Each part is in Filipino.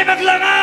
Palibaglangan!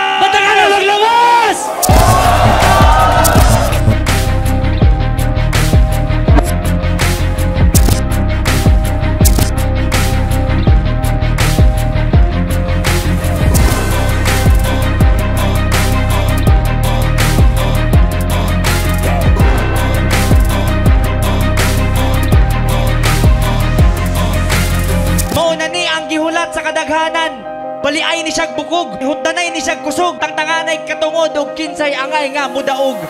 daog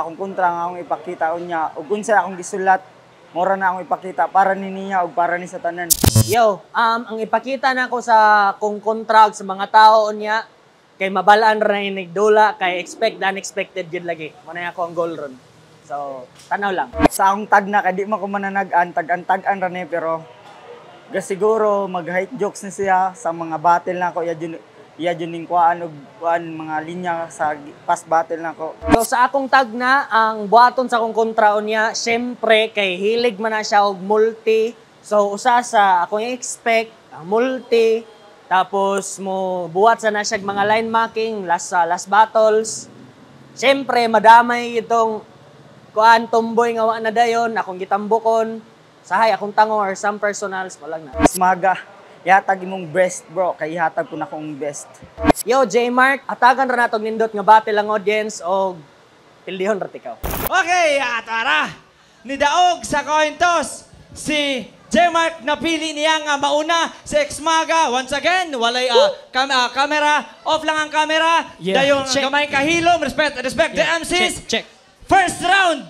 akong kontra nga akong ipakita unya ug unsa akong gisulat mura na akong ipakita para ni niya ug para ni sa tanan. Yo, um ang ipakita nako na sa kung kontra sa mga tao unya kay mabalaan ra ni nigdula kay expect the unexpected gyud lagi. Mo na ako ang goal ron. So, tanaw lang. Sa akong tag na kay di man ko mananag-an antag an ra ni eh, pero gasiguro mag-hike jokes ni siya sa mga battle na ko ya iya jud ning kuan og kuan mga linya sa past battle nako. So sa akong tag na ang buhaton sa akong kontraon niya, syempre kay hilig man na siya og multi. So usa sa akong expect ang multi tapos mo buhat sa na siya mga line marking last uh, last battles. Syempre madamay itong kuan tomboy nga wa na dayon akong gitambukon. Sahay akong tango or some personals pa na. Smaga. Ihatag imong best bro, kay hatag ko na kong best. Yo, J-Mark, atagan ra natong nindot nga battle lang audience o pildihon ra ikaw. Okay, atara! ara, nidaog sa coin toss si J-Mark napili niya nga mauna sa Exmaga. Once again, walay uh, cam uh, camera. Off lang ang camera. Yeah. Dayong check. gamay kahilom. Respect, respect yeah. the MCs. Check, check. First round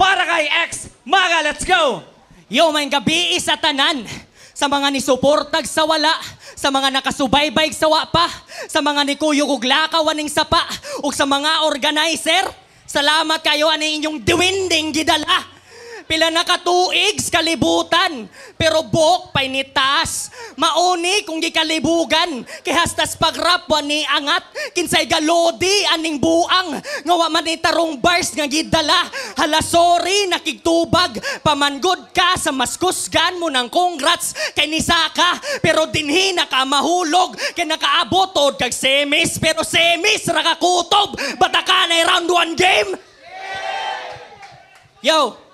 para kay X Maga. Let's go! Yo, may gabi sa tanan sa mga nisuportag sa wala, sa mga nakasubaybay sa wapa, sa mga nikuyog og lakaw aning sapa, ug sa mga organizer, salamat kayo ani inyong diwinding gidala Pila na katuig kalibutan, pero bok painitas. Mauni kung gikalibugan, kay hastas pagrapwa ni angat, kinsay galodi aning buang, nga wa man ni tarong bars nga gidala. Hala sorry, nakigtubag, pamanggod ka sa maskusgan mo ng congrats kay nisaka, pero dinhi nakamahulog, kay nakaabotod kag semis, pero semis ra kakutob, bata ka na eh, round 1 game. Yo,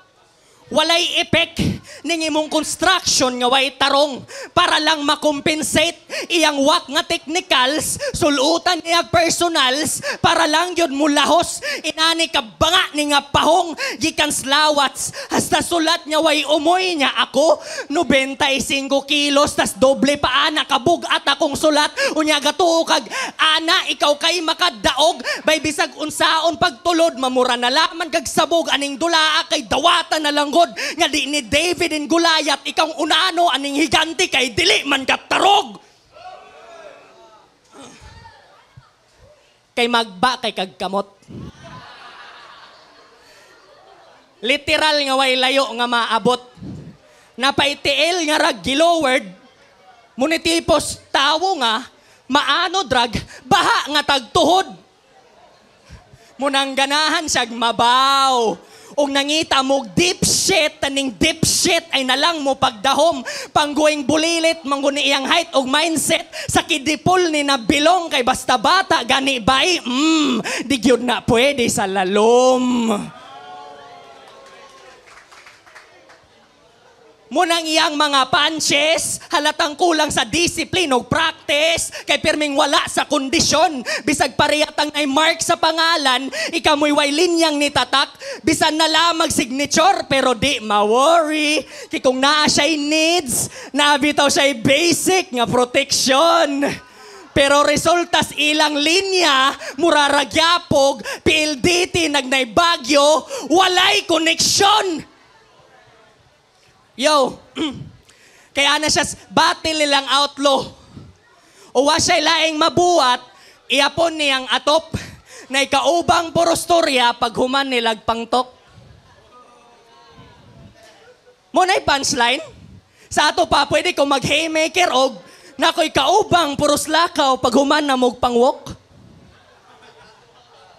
walay epek ning imong construction nga way tarong para lang makompensate iyang wak nga technicals sulutan niya personals para lang yun mulahos inani ka banga ni nga pahong gikan slawats hasta sulat niya way umoy niya ako 95 kilos tas doble pa ana ah, kabug at akong sulat unya gatuo kag ana ikaw kay makadaog bay bisag unsaon pagtulod mamura na laman kag sabog aning dulaa ah, kay dawata na lang tungod nga di ni David in Goliath ikaw unano aning higanti kay dili man katarog. Kay magba kay kagkamot. Literal nga way layo nga maabot. Napaitiil nga rag gilowered. Munitipos tawo nga maano drag baha nga tagtuhod munang ganahan siyag mabaw og nangita mo deep shit taning deep shit ay nalang mo pagdahom pangguing bulilit mangguni iyang height og mindset sa kidipol ni nabilong kay basta bata gani bai mm di gyud na pwede sa lalom. mo nang iyang mga punches, halatang kulang sa discipline o practice, kay pirming wala sa kondisyon. Bisag pariyatang ay mark sa pangalan, ikamoy way linyang ni tatak, bisan na lamag signature, pero di ma-worry. Kay kung naa siya'y needs, naabitaw siya'y basic nga protection. Pero resultas ilang linya, muraragyapog, PLDT, nagnay bagyo, walay koneksyon. Yo, kaya na siya, batil nilang outlaw. Uwa siya laing mabuhat, iapon niyang atop, na ikaubang porostorya pag human nilag pangtok. Muna'y punchline. Sa ato pa, pwede ko mag haymaker og na ko'y kaubang puros lakaw pag human na mog pangwok.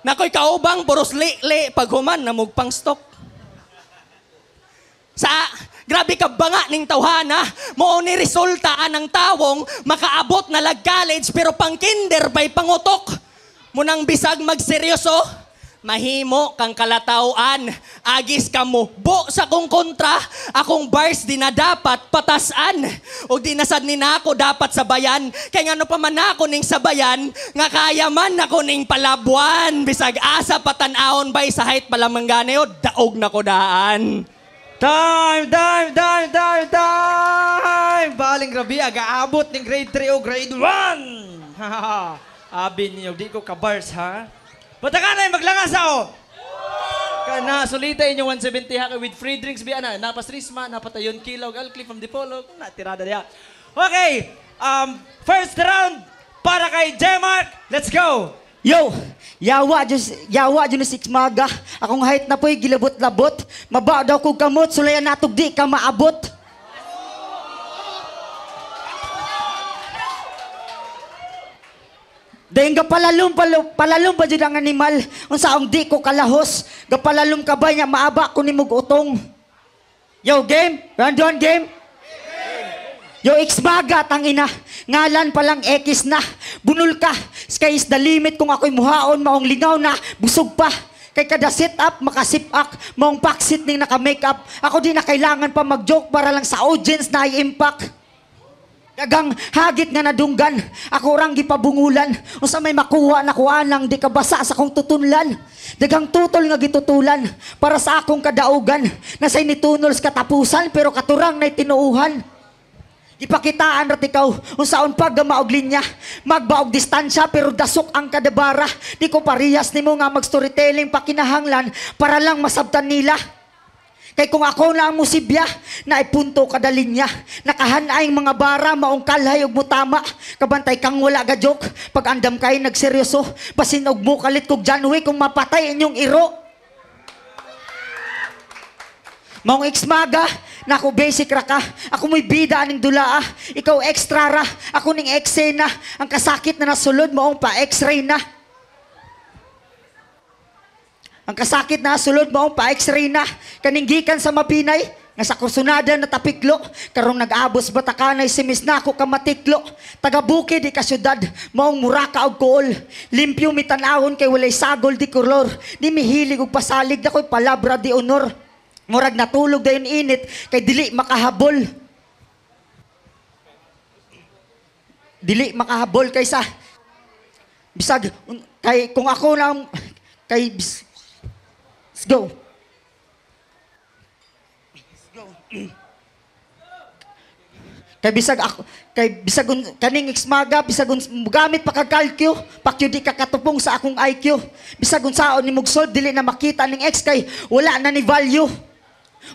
Na ko'y kaubang puros li-li pag human na mog Sa Grabe ka banga ning tawhana. Mao ni resulta anang tawong makaabot na lag college pero pang kinder bay pangutok. Munang bisag magseryoso, mahimo kang kalatawan. Agis ka mo, bo sa kong kontra, akong bars di na dapat patasan. O di nasad ni na ako dapat sa bayan. Kaya nga no pa man ako ning sa bayan, nga kaya man ako ning palabuan. Bisag asa patanahon bay sa height palamang ganeo, daog na ko daan. Time, time, time, time, time! Baling grabe, agaabot ng grade 3 o grade 1! Abi niyo, di ko kabars, ha? Bata ka na, maglangas ako! Kana, sulita inyo 170 ha, with free drinks, biya na. Napastrisma, napatayon kilaw, alkli from dipolo, kung natirada niya. Okay, um, first round para kay Jemark. Let's go! Yo! Yawa dyan, yawa dyan si Maga. Akong height na po'y gilabot-labot. Mabado ko kamot, sulayan natog di ka maabot. Dahil nga palalum, palalum, ba dyan ang animal? Unsa Ang di ko kalahos. Gapalalum ka ba niya, maaba ko ni mugutong. Yo, game? Randon, game? Yo, X-Maga, tangina. Ngalan palang X na. Bunol ka. Sky is the limit kung ako'y muhaon, maong lingaw na, busog pa. Kay kada sit up, makasip up, maong paksit ning naka-make up. Ako di na kailangan pa mag-joke para lang sa audience na i-impact. Dagang hagit nga nadunggan, ako rang gipabungulan, o sa may makuha na kuanang di kabasa sa kong tutunlan. Dagang tutol nga gitutulan, para sa akong kadaugan, nasa'y nitunol sa katapusan, pero katurang na'y tinuuhan. Gipakitaan rat ikaw, unsaon pa gamaog linya, magbaog distansya pero dasok ang kadabara. Di ko parihas nimo nga mag-storytelling pa para lang masabtan nila. Kay kung ako na ang musibya, na ipunto kada linya, nakahanay mga bara, maong kalhay og mutama, kabantay kang wala ga joke, pag andam kay nagseryoso, basin og mo kalit kog John kung mapatay inyong iro. Maong Xmaga, ako basic ra ka. Ako mo'y bida aning dula ah. Ikaw extra ra. Ako ning X-ray na. Ang kasakit na nasulod mo ang pa x-ray na. Ang kasakit na nasulod mo ang pa x-ray na. Kaninggikan sa mapinay. Nga sa kusunada na tapiklo, karong nag-abos batakanay si Miss Nako kamatiklo. Tagabukid di ka syudad, maong mura ka og kool. Limpyo mitanahon kay walay sagol di kulor. Di mihilig og pasalig na ko'y palabra di honor. Murag natulog dayon init kay dili makahabol. Dili makahabol kaysa bisag kay kung ako lang kay bis, let's go. Let's go. Kay bisag ako kay bisag kaning ismaga bisag gamit pa kag kalkyo pakyo di ka katupong sa akong IQ bisag unsaon ni mugsol dili na makita ning ex kay wala na ni value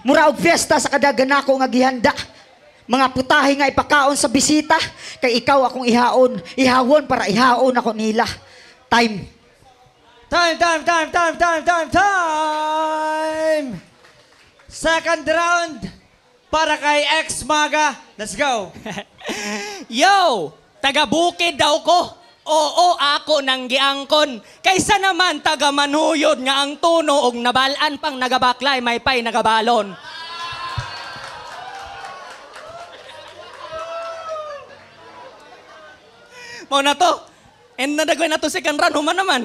Mura og fiesta sa kadagan nako nga gihanda. Mga putahe nga ipakaon sa bisita kay ikaw akong ihaon, ihawon para ihaon ako nila. Time. Time, time, time, time, time, time, time! Second round para kay X Maga. Let's go! Yo! Taga-bukid daw ko! Oo ako nang giangkon, kaysa naman taga manuyod nga ang tuno og nabalan pang nagabaklay may pay nagabalon. Mao na to. And nadagway na to second run, human naman.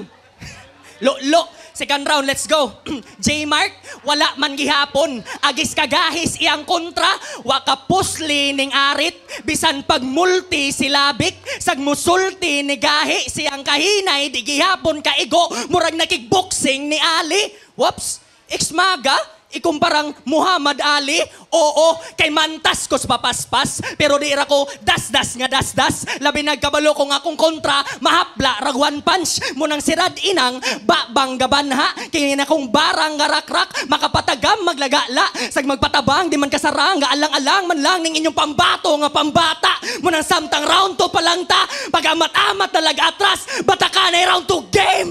Lo, lo, Second round, let's go. J. Mark, wala man gihapon. Agis kagahis iyang kontra. Wakapusli ning arit. Bisan pag multi silabik. Sagmusulti ni gahi. Siyang kahinay, di gihapon kaigo. Murag nakikboxing ni Ali. Whoops, Iksmaga, ikumparang Muhammad Ali, oo, kay mantas ko papaspas, pero di ko dasdas nga dasdas, labi nagkabalo ko nga kung kontra, mahapla, rag punch, munang sirad inang, babang gabanha, kini na kong barang nga rakrak, makapatagam, maglagala, sag magpatabang, di man kasarang, nga alang-alang, man lang ning inyong pambato, nga pambata, munang samtang round 2 pa lang ta, pag amat-amat na atras bata ka na round 2 game!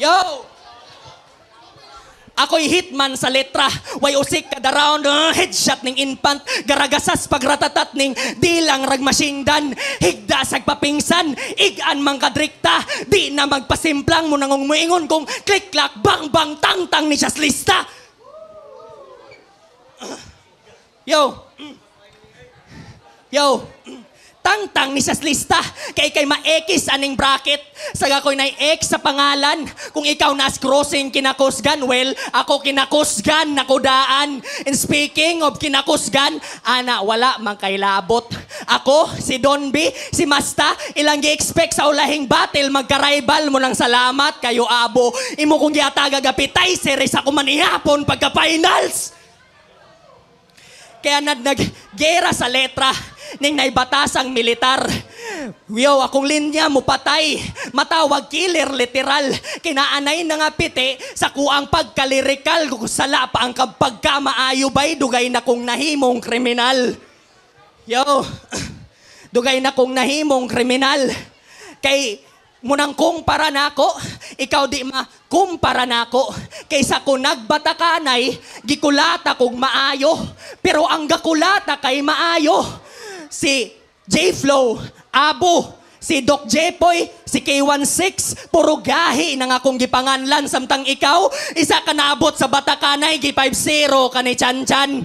Yo! Ako'y hitman sa letra. Way usik kada round. Uh, headshot ning infant. Garagasas pagratatat ning dilang ragmasindan. Higda papingsan. Igan mang kadrikta. Di na magpasimplang mo nang umuingon kung click-clack, bang-bang, tang-tang ni siya lista. Uh, yo. Yo tangtang ni sas lista. Kay kay maekis aning bracket. Saga ko'y na X sa pangalan. Kung ikaw nas crossing kinakusgan, well, ako kinakusgan, nakudaan. And speaking of kinakusgan, ana, wala man kay labot. Ako, si Don B, si Masta, ilang gi-expect sa ulahing battle, magka-rival mo ng salamat kayo abo. Imo kong giataga gapitay, series ako manihapon pagka-finals. Kaya nag nag sa letra ning naibatasang militar. Yo, akong linya mo patay. Matawag killer literal. Kinaanay na nga piti sa kuang pagkalirikal. Kung sala pa ang pagkamaayo ba'y dugay na kong nahimong kriminal. Yo, dugay na kong nahimong kriminal. Kay munang kumpara na ako, ikaw di ma kumpara na ako. Kaysa ko nagbatakanay, gikulata kong maayo. Pero ang gakulata kay maayo, si J-Flow, Abo, si Doc Jepoy, si K16, puro gahi nang akong gipanganlan samtang ikaw, isa ka naabot sa bata kanay, gi-50 kanay chan-chan.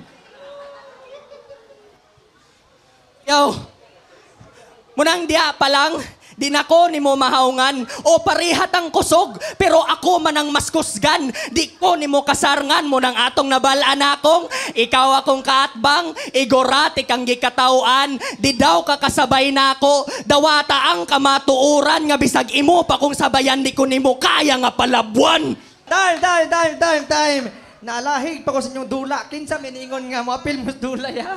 Yo, munang dia pa lang, Di nako ni mo mahaungan, o parihat ang kusog, pero ako man ang mas kusgan. Di ko ni mo kasarngan mo ng atong nabalaan akong, ikaw akong kaatbang, igoratik kang gikatawan, di daw kakasabay na ako, dawata ang kamatuuran, nga bisag imo pa kung sabayan di ko ni mo kaya nga palabuan. Time, time, time, time, time! Nalahig pa ko sa inyong dula, kinsa miningon nga mo, apil mo dula ya.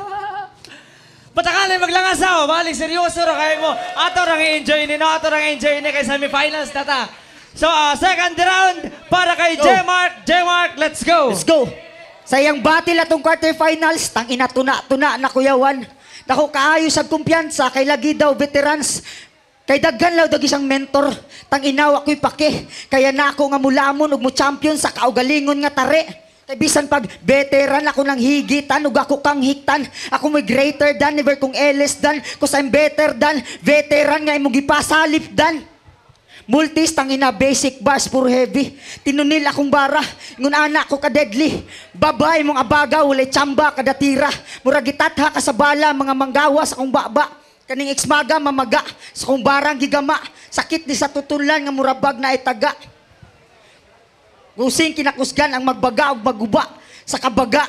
Patakalan maglangas ako. Balik, seryoso ra kayo mo. Ato ra i-enjoy ni no. Ato ra i-enjoy ni kay semifinals na ta. So, uh, second round para kay J-Mark. J-Mark, let's go. Let's go. Sayang battle atong quarterfinals, tang ina tuna-tuna na kuyawan. Nako kaayo sa kumpiyansa kay lagi daw veterans. Kay daghan law dag isang mentor, tang inawa ko'y pake. Kaya ako nga mulamon ug mo champion sa kaugalingon nga tare. Bisan pag veteran ako ng higitan, ug ako kang hiktan, ako may greater than, never kong LS than, cause I'm better than, veteran nga imong gipasalip than. Multis, tangina, basic bars, puro heavy. Tinunil akong bara, ngun anak ko ka deadly. Babay mong abaga, walay tsamba, Mura Muragitatha ka sa bala, mga manggawa sa kong baba. Kaning eksmaga, mamaga, sa kong barang gigama. Sakit ni sa tutulan, nga murabag na itaga. Kung sing kinakusgan ang magbaga o maguba sa kabaga.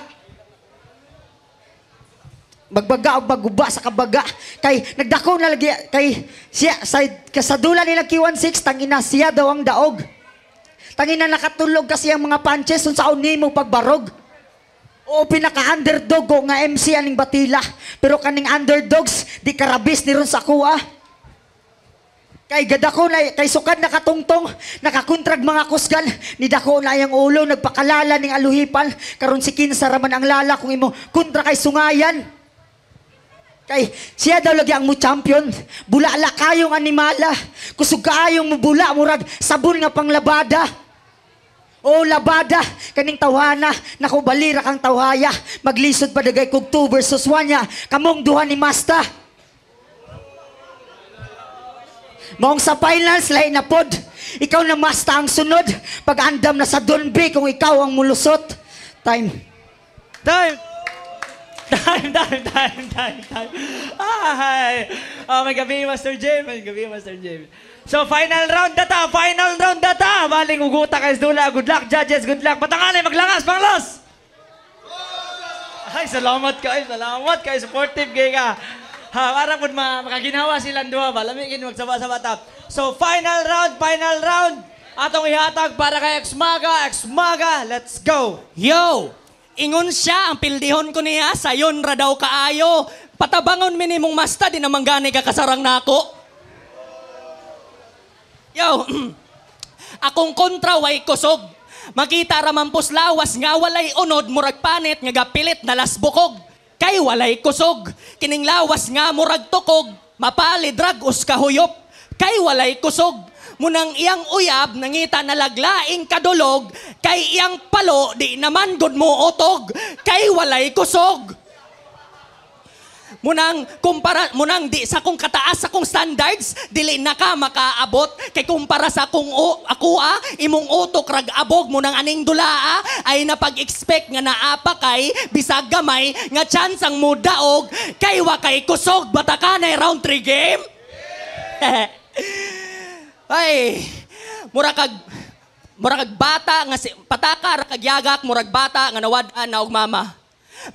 Magbaga o maguba sa kabaga. Kay nagdako na lagi kay siya sa kasadula nila Q16 tangina siya daw ang daog. Tangina nakatulog kasi ang mga punches sa unimo pagbarog. O pinaka-underdog ko nga MC aning batila. Pero kaning underdogs, di karabis ni ron sa kuha. Kay gadako na kay sukad nakatungtong, nakakontrag mga kusgan, ni dako na ang ulo nagpakalala ning aluhipan karon si kinsa raman ang lala kung imo kontra kay sungayan. Kay siya daw lagi ang mo champion, bulala kayong animala, kusog kaayong mubula murag sabon nga panglabada. O labada, kaning tawhana, nakubalira kang tawhaya, maglisod pa dagay kog 2 versus 1 niya, kamong duha ni Masta. Maong sa finals, lain na pod. Ikaw na masta ang sunod. Pag-andam na sa dunbi kung ikaw ang mulusot. Time. Time! Time, time, time, time, time. Ay! Oh, may gabi, Master James. May gabi, Master James. So, final round data! Final round data! Baling uguta kay Dula. Good luck, judges. Good luck. Patangali, maglangas, panglos! Ay, salamat kayo. Salamat kayo. Supportive kayo ka. Ha, para po ma makaginawa silang duha ba? Lamigin, magsaba sa bata. So, final round, final round. Atong ihatag para kay Exmaga, Exmaga, let's go! Yo! Ingon siya, ang pildihon ko niya, sayon ra daw kaayo. Patabangon mong masta, di naman gani ka kasarang nako. Yo! Akong kontra, way kusog. Makita ramampos lawas nga walay unod murag panit nga gapilit na lasbukog kay walay kusog. Kining lawas nga murag tukog, mapali dragos kahuyop, kay walay kusog. Munang iyang uyab, nangita nalaglaing kadulog, kay iyang palo, di naman gud mo otog, kay walay kusog munang kumpara munang di sa kong kataas sa kong standards dili na ka makaabot kay kumpara sa kong o, ako a ah, imong utok rag abog munang aning dula a, ah, ay napag-expect nga naapa kay bisag gamay nga chance ang mudaog kay wa kay kusog bata kanay round 3 game ay mura kag murag bata nga si, pataka ra kag kagyagak murag bata nga nawad-an na og mama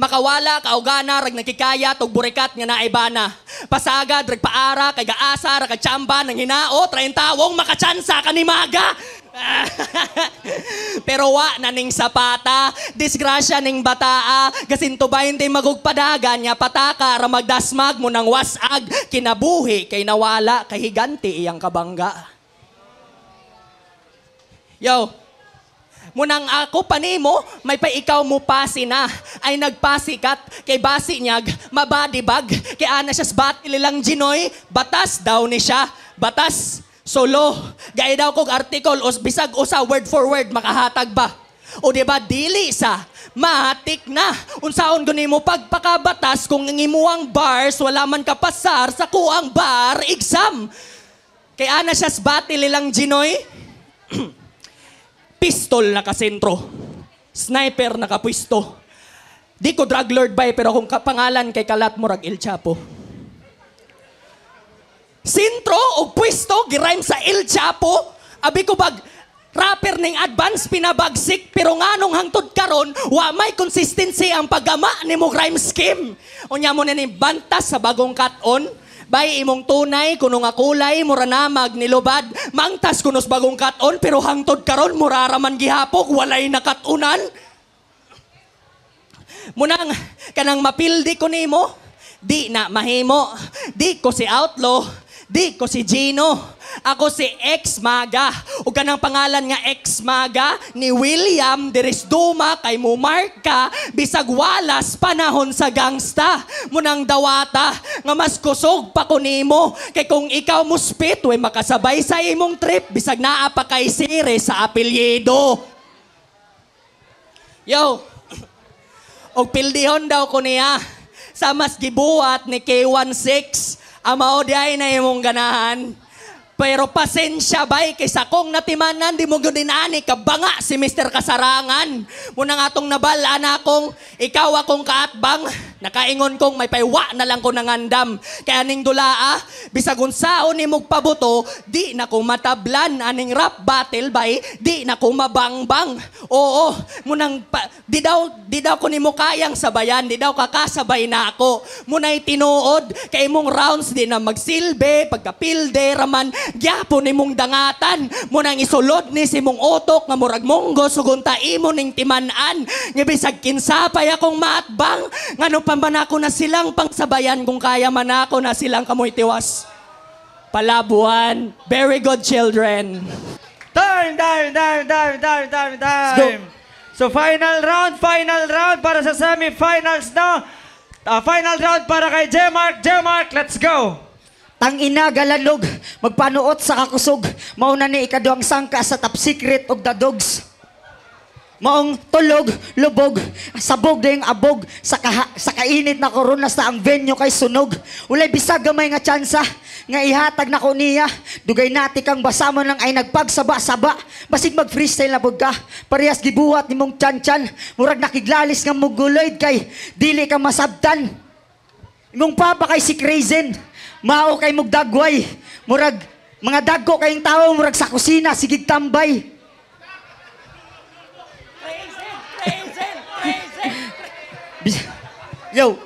Makawala, kaugana, rag nakikaya, tugburekat nga naibana. Pasaga, drag paara, kay gaasa, rakatsamba, nang hinao, traentawong makachansa kanimaga. Pero wa na ning sapata, disgrasya ning bataa, gasinto ba hindi magugpadagan niya pataka, ramagdasmag mo ng wasag, kinabuhi, kay nawala, kay higanti iyang kabangga. Yo, Munang ako panimo, may pa ikaw mo pasi na. Ay nagpasikat kay basi niyag, mabadibag. Kay ana siya bat ililang ginoy, batas daw ni siya. Batas, solo. Gaya daw kog article, os bisag usa word for word, makahatag ba? O di ba dili sa matik na. Unsaon gani mo pagpakabatas kung ang ngimuang bars wala man ka pasar sa kuang bar exam. Kay ana siya sbati lilang ginoy. Pistol nakasentro. Sniper nakapwisto. Di ko drug lord bay, eh, pero akong pangalan kay kalat Murag rag El Chapo. Sintro o pwisto, girime sa El Chapo. Abi ko bag, rapper ning advance pinabagsik pero nganong hangtod karon wa may consistency ang pagama ni mo crime scheme unya mo na ni banta sa bagong cut-on Bay imong tunay kuno nga kulay mura na magnilubad. Mangtas kunos bagong katon pero hangtod karon muraraman gihapok walay nakatunan. Munang kanang mapildi ko nimo, di na mahimo. Di ko si Outlaw, di ko si Gino, ako si Ex Maga. O kanang pangalan nga Ex Maga ni William Deres Duma kay Mumarka bisag walas panahon sa gangsta. Munang dawata nga mas kusog pa ko nimo kay kung ikaw muspit we makasabay sa imong trip bisag naa pa kay sire sa apelyido. Yo, og pildihon daw ko niya sa mas gibuhat ni K16. Amao diay na imong ganahan. Pero pasensya bay kaysa kong natimanan di mo gyud ani ka banga si Mr. Kasarangan. Muna nga atong nabal anakong ikaw akong kaatbang nakaingon kong may paywa na lang ko nangandam. Kay ning dulaa ah, bisag unsao nimog pabuto di na ko matablan aning rap battle bay di na ko mabangbang. Oo, munang pa, di daw di daw ko nimo kayang sabayan, di daw kakasabay na ako. Munay tinuod kay imong rounds di na magsilbi pagkapilde raman gyapon imong dangatan mo nang isulod ni si mong otok nga murag monggo sugunta imo ning timanan nga bisag kinsa pay akong maatbang ngano pa man ako na silang pangsabayan kung kaya man ako na silang kamoy tiwas palabuan very good children time time time time time time time So final round, final round para sa semifinals na. Uh, final round para kay Jemark. Jemark, let's go! Tang ina galanog, magpanuot sa kakusog, mauna ni ikaduhang sangka sa top secret og the dogs. Maong tulog, lubog, sabog ding abog sa, kaha, sa kainit na korona sa ang venue kay sunog. Ulay bisag gamay nga tsansa nga ihatag na ko niya. Dugay nati kang basama nang ay nagpagsaba-saba. Basig mag-freestyle na bug ka. Parehas gibuhat ni mong tsan-tsan. Murag nakiglalis nga muguloid kay dili ka masabtan. Imong papa kay si Crazen mao kay mugdagway. Murag, mga dagko kayong tawo murag sa kusina, sigig tambay. Yo,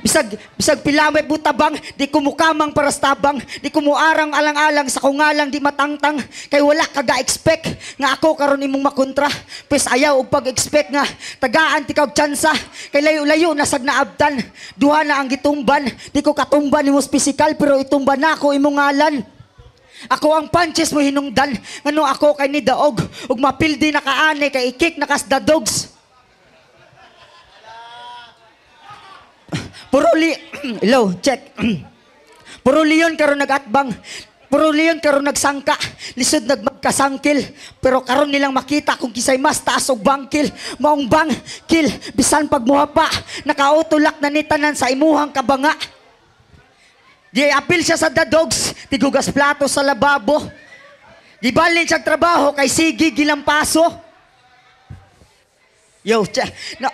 Bisag, bisag pilame butabang, di kumukamang stabang di kumuarang alang-alang sa kungalang di matangtang, kay wala kaga-expect nga ako karon imong makontra. Pes ayaw og pag-expect nga tagaan ti kag tsansa, kay layo-layo nasag naabtan. Duha na ang gitumban, di ko katumban imong physical pero itumban na ako imong ngalan. Ako ang punches mo hinungdan. Ngano ako kay ni daog. Ug mapildi na kay ikik na kas the dogs. Puro li... Low, check. Puro leon karon nagatbang. Puro leon karon nagsangka. Lisod nagmagkasangkil. Pero karon nilang makita kung kisay mas taas og bangkil. Maong bang, kil. Bisan pagmuha pa. Nakautulak na ni tanan sa imuhang kabanga. Di apil siya sa the dogs. Tigugas plato sa lababo. Gibalin siya trabaho kay sige gilampaso. Yo, cha, no.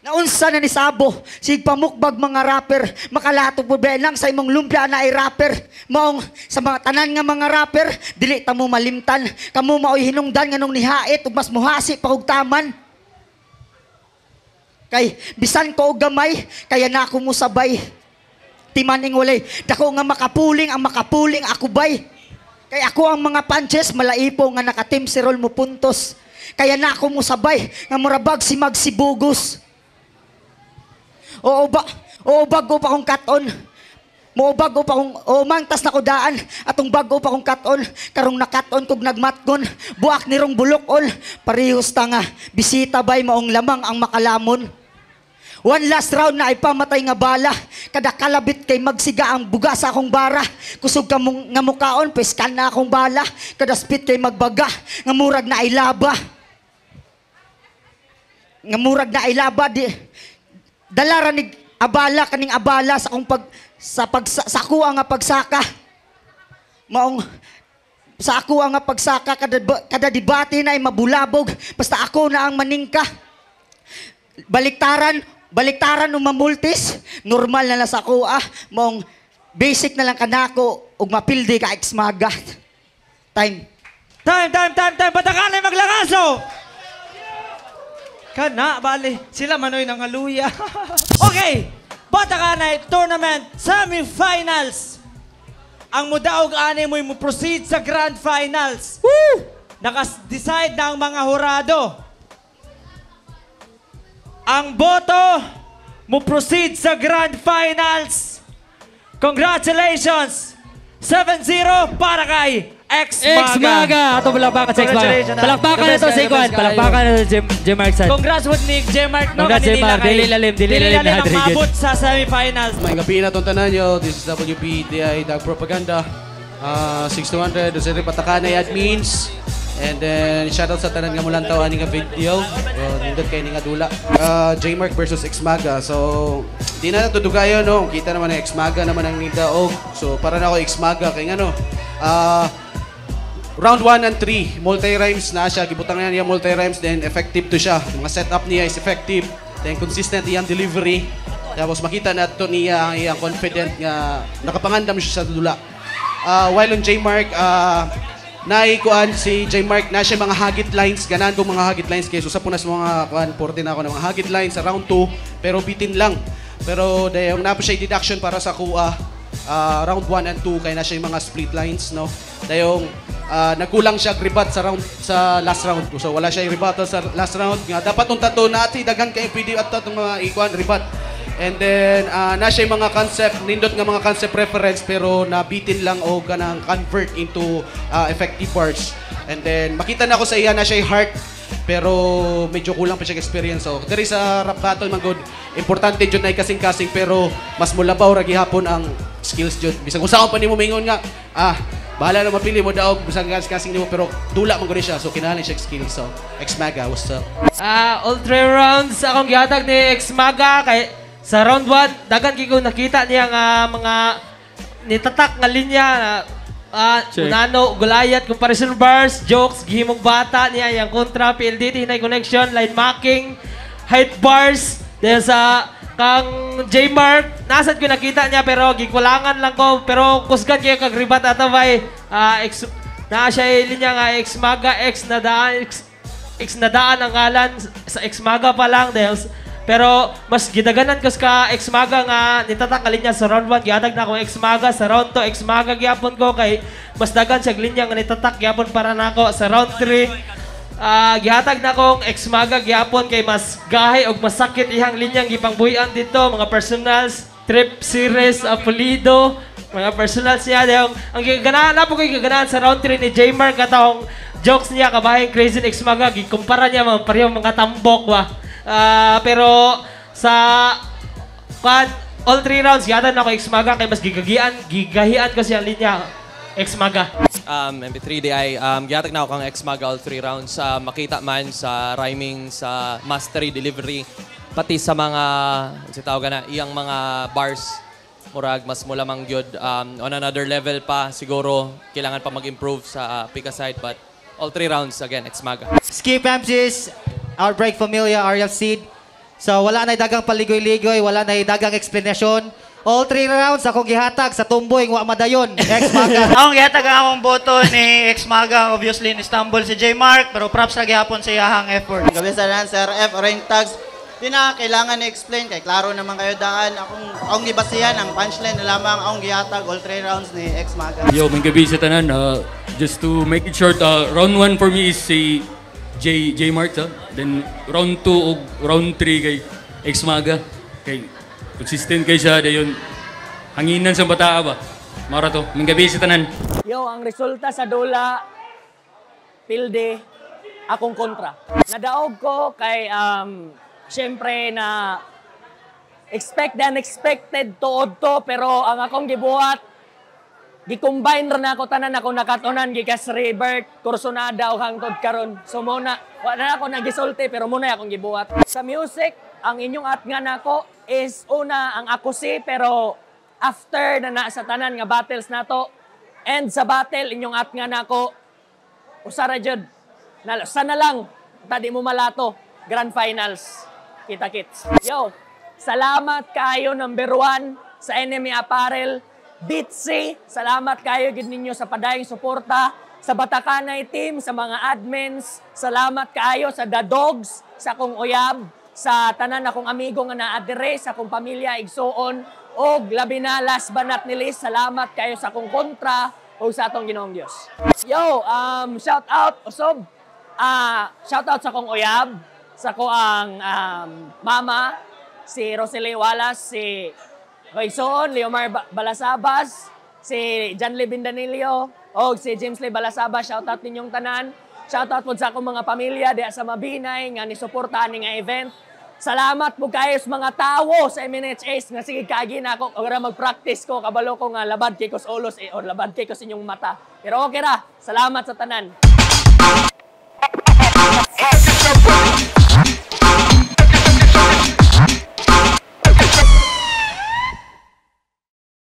Naunsa na ni Sabo, sig pamukbag mga rapper, makalato po lang sa imong lumpia na ay rapper. Maong sa mga tanan nga mga rapper, dili ta mo malimtan, kamo maoy hinungdan nganong nihait ug mas muhasi pa Kay bisan ko og gamay, kaya na ako mo sabay. Timaning walay, dako nga makapuling ang makapuling ako bay. Kay ako ang mga punches malaipo nga nakatim si Rol mo puntos. Kaya na ako mo sabay nga murabag si magsibugos. Oo ba? Oo bago pa kong katon. Mo bago pa kong o oh, mangtas na kudaan atong bago pa kong katon karong nakaton kog nagmatgon buak ni rong bulok ol parehos ta nga bisita bay maong lamang ang makalamon One last round na ipamatay nga bala. Kada kalabit kay magsiga ang buga sa akong bara. Kusog ka mong, nga mukaon, peskan na akong bala. Kada spit kay magbaga, nga murag na ilaba. Nga murag na ilaba, di, Dala ranig abala kaning abala sa kung pag sa pag sa ako nga pagsaka. Maong sa ako nga pagsaka kada kada debate na ay mabulabog basta ako na ang maningka. Baliktaran, baliktaran ng mamultis, normal na lang sa ako ah, mong basic na lang kanako ug mapildi ka eksmagat. Time. Time, time, time, time. Batakan ay maglakaso! Oh! Kana, bali. Sila manoy ng aluya. okay! Batakanay Tournament Semifinals! Ang mudaog ani mo'y mo proceed sa Grand Finals. Woo! Nakas-decide na ang mga hurado. Ang boto mo proceed sa Grand Finals. Congratulations! 7-0 para kay X Maga. X Maga. Ato palakpakan sa X Maga. Palakpakan na to sa Ikwan. Palakpakan na to Jem Mark Congrats with Nick j Mark. No, Congrats Jem Mark. Dili lalim, dili lalim na Hadrigan. Mabot sa semifinals. May gabi na itong tanan nyo. This is WPDI Dag Propaganda. Uh, 6200, Jose Rin Patakanay admins. And then, shoutout sa tanan nga mulang tao nga video. Uh, nindot kayo nga dula. Uh, J-Mark versus X-Maga. So, di na natutugayo, no? Kita naman na X-Maga naman ang nidaog. Oh. So, para na ako X-Maga. Kaya nga, no? Uh, Round 1 and 3, multi-rhymes na siya. gibutan na niya multi-rhymes, then effective to siya. Mga setup niya is effective. Then consistent iyang delivery. Tapos makita na to niya ang iyang confident nga nakapangandam siya sa dula. Uh, while on J-Mark, uh, naikuan si J. Mark na siya mga hagit lines. Ganan ko mga hagit lines. Kaya susa po na sa mga kuan, porte na ako ng mga hagit lines sa round 2. Pero bitin lang. Pero dayong na po siya deduction para sa kuha uh, round 1 and 2. Kaya na siya yung mga split lines. No? Dayong Ah, nagkulang siya gribat sa round sa last round ko. So wala siya rebuttal sa last round nga. Dapat unta to na at dagan kay PD at tatong mga ikuan ribat. And then uh, na siya mga concept nindot nga mga concept preference pero nabitin lang o kanang convert into uh, effective parts. And then makita na ko sa iya na siya heart pero medyo kulang pa siya experience so there is a rap battle man good importante jud nay kasing-kasing pero mas mulabaw ra gihapon ang skills jud bisag usaon pa nimo mingon nga ah Bahala na mapili mo daog bisag kasing nimo pero dula mong gud siya so kinahanglan siya skill so Xmaga what's up? Ah, all three rounds akong gihatag ni Xmaga kay sa round 1 dagan gyud nakita niya nga mga nitatak nga linya na uh, Unano, Gulayat, comparison bars, jokes, gimong bata niya, yung kontra, PLDT, hinay connection, line marking, height bars, dahil sa kang J Mark nasad ko nakita niya pero gikulangan lang ko pero kusgan kay kag ribat ata bay uh, ex na siya eh, niya nga ex maga ex nadaan ex, ex nadaan ang ngalan sa ex maga pa lang dahil pero mas gidaganan kas ka ex maga nga nitatakal niya sa round 1 giadag na ko ex maga sa round 2 ex maga gyapon ko kay mas dagan siya linya nga nitatak gyapon para nako sa round 3 Uh, gihatag na kong ex-maga gyapon kay mas gahay og masakit ihang linyang gipangbuhian dito mga personals trip series Apolido mga personals niya dayong ang ganahan na po kay ganahan sa round 3 ni Jaymar katong jokes niya kabahin crazy ex maga gikumpara niya mga pareho mga tambok wa uh, pero sa kan all three rounds gihatag na ko ex maga kay mas gigagian gigahian kasi ang linya Ex-maga. Um, MP3DI, um, giyatag na ako kang ex-maga all three rounds. Sa uh, makita man, sa rhyming, sa mastery, delivery, pati sa mga, ano si tawag na, iyang mga bars, murag mas mula mang gyud um, on another level pa siguro kailangan pa mag-improve sa uh, pika side but all three rounds again exmaga Skip Amsis Outbreak Familia RF Seed So wala na dagang paligoy-ligoy wala na dagang explanation All three rounds ako gihatag sa tumboy wa madayon. Ex Maga. Ako gihatag ang akong boto ni Ex Maga obviously ni Istanbul si J Mark pero props ra gihapon sa iyahang effort. Gabi sa ran Sir F ring tags. Di na kailangan i explain kay klaro naman kayo daan akong akong gibasihan ang punchline na lamang akong gihatag all three rounds ni Ex Maga. Yo, may gabi sa tanan. Uh, just to make it short, uh, round 1 for me is si J J Mark. Uh. Then round 2 og round 3 kay Ex Maga. Kay Consistent kay siya, dayon. Hanginan sa bataa ba? Mara to, minggabi si tanan. Yo, ang resulta sa Dola, Pilde, akong kontra. Nadaog ko kay, um, syempre na expect the unexpected tuod to, pero ang akong gibuhat, gikombine ra na ako tanan ako nakatunan gikas Rebert Corsonada o hangtod karon so mo na wala na ako nagisulti pero muna akong gibuhat sa music ang inyong at nga nako is una ang ako si pero after na na sa tanan nga battles nato and sa battle inyong at nga nako usara jud na sana lang tadi mo malato grand finals kita kits yo salamat kayo number one sa enemy apparel Bitsy, salamat kayo gid ninyo sa padayong suporta sa Batakanay team, sa mga admins, salamat kayo sa The Dogs, sa Kung Uyab, sa tanan akong amigo nga naa dire sa akong pamilya igsuon og labi na last banat not least salamat kayo sa akong kontra o sa atong Ginoong Dios. Yo, um shout out usob. Ah, uh, shout out sa akong uyab, sa ko ang um, mama si Rosely Wallace, si Goyson, Leomar Balasabas, si John Lee Bindanilio, o si James Lee Balasabas. Shout out ninyong tanan. Shoutout po sa akong mga pamilya diya sa Mabinay nga nisuportahan ni nga event. Salamat po kayo sa mga tao sa MNHS nga sige kagi na ako ora mag-practice ko kabalo ko nga labad kay kos olos eh, or labad kay kos inyong mata. Pero okay ra. Salamat sa tanan.